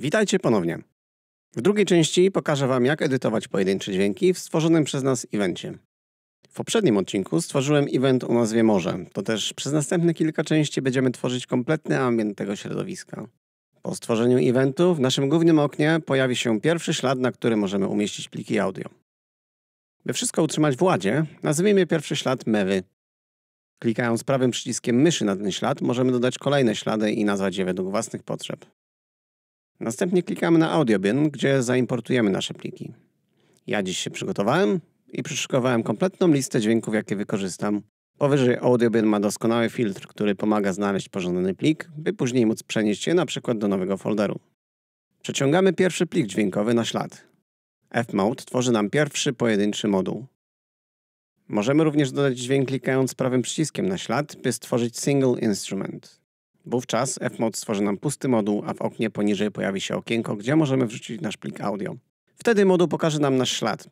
Witajcie ponownie. W drugiej części pokażę Wam, jak edytować pojedyncze dźwięki w stworzonym przez nas evencie. W poprzednim odcinku stworzyłem event o nazwie Morze, to też przez następne kilka części będziemy tworzyć kompletny ambient tego środowiska. Po stworzeniu eventu w naszym głównym oknie pojawi się pierwszy ślad, na który możemy umieścić pliki audio. By wszystko utrzymać w ładzie, nazwijmy pierwszy ślad mewy. Klikając prawym przyciskiem myszy na ten ślad, możemy dodać kolejne ślady i nazwać je według własnych potrzeb. Następnie klikamy na AudioBin, gdzie zaimportujemy nasze pliki. Ja dziś się przygotowałem i przyszykowałem kompletną listę dźwięków, jakie wykorzystam. Powyżej AudioBin ma doskonały filtr, który pomaga znaleźć pożądany plik, by później móc przenieść je np. do nowego folderu. Przeciągamy pierwszy plik dźwiękowy na ślad. f F-Mode tworzy nam pierwszy pojedynczy moduł. Możemy również dodać dźwięk klikając prawym przyciskiem na ślad, by stworzyć single instrument. Wówczas Fmod stworzy nam pusty moduł, a w oknie poniżej pojawi się okienko, gdzie możemy wrzucić nasz plik audio. Wtedy moduł pokaże nam nasz ślad.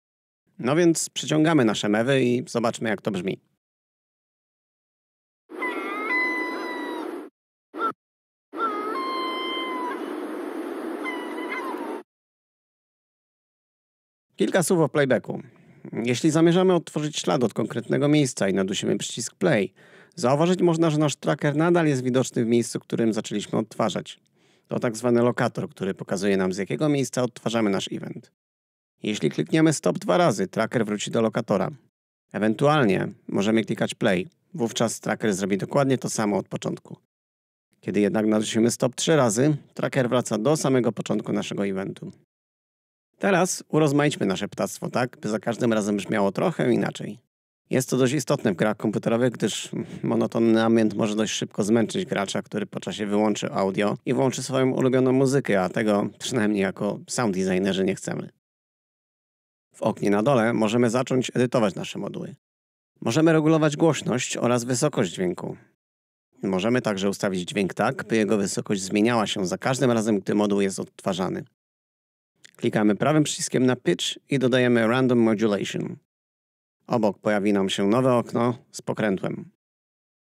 No więc przyciągamy nasze mewy i zobaczmy jak to brzmi. Kilka słów o playbacku. Jeśli zamierzamy odtworzyć ślad od konkretnego miejsca i nadusimy przycisk play, Zauważyć można, że nasz tracker nadal jest widoczny w miejscu, którym zaczęliśmy odtwarzać. To tak zwany lokator, który pokazuje nam z jakiego miejsca odtwarzamy nasz event. Jeśli klikniemy stop dwa razy, tracker wróci do lokatora. Ewentualnie możemy klikać play. Wówczas tracker zrobi dokładnie to samo od początku. Kiedy jednak nacisniemy stop trzy razy, tracker wraca do samego początku naszego eventu. Teraz urozmaićmy nasze ptactwo tak, by za każdym razem brzmiało trochę inaczej. Jest to dość istotne w grach komputerowych, gdyż monotonny ambient może dość szybko zmęczyć gracza, który po czasie wyłączy audio i włączy swoją ulubioną muzykę, a tego przynajmniej jako sound designerzy nie chcemy. W oknie na dole możemy zacząć edytować nasze moduły. Możemy regulować głośność oraz wysokość dźwięku. Możemy także ustawić dźwięk tak, by jego wysokość zmieniała się za każdym razem, gdy moduł jest odtwarzany. Klikamy prawym przyciskiem na Pitch i dodajemy Random Modulation. Obok pojawi nam się nowe okno z pokrętłem.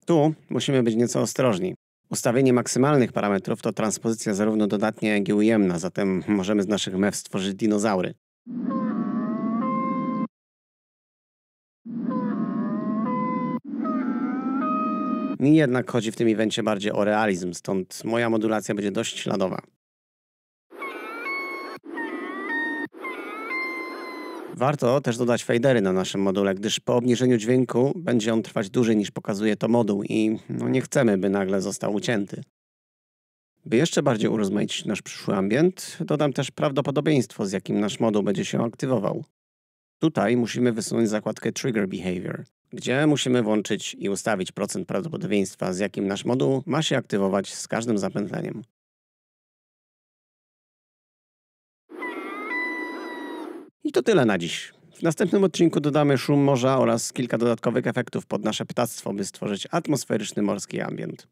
Tu musimy być nieco ostrożni. Ustawienie maksymalnych parametrów to transpozycja zarówno dodatnia, jak i ujemna, zatem możemy z naszych mew stworzyć dinozaury. Mi jednak chodzi w tym evencie bardziej o realizm, stąd moja modulacja będzie dość śladowa. Warto też dodać fadery na naszym module, gdyż po obniżeniu dźwięku będzie on trwać dłużej niż pokazuje to moduł i no nie chcemy, by nagle został ucięty. By jeszcze bardziej urozmaicić nasz przyszły ambient, dodam też prawdopodobieństwo, z jakim nasz moduł będzie się aktywował. Tutaj musimy wysunąć zakładkę Trigger Behavior, gdzie musimy włączyć i ustawić procent prawdopodobieństwa, z jakim nasz moduł ma się aktywować z każdym zapętleniem. I to tyle na dziś. W następnym odcinku dodamy szum morza oraz kilka dodatkowych efektów pod nasze ptactwo, by stworzyć atmosferyczny morski ambient.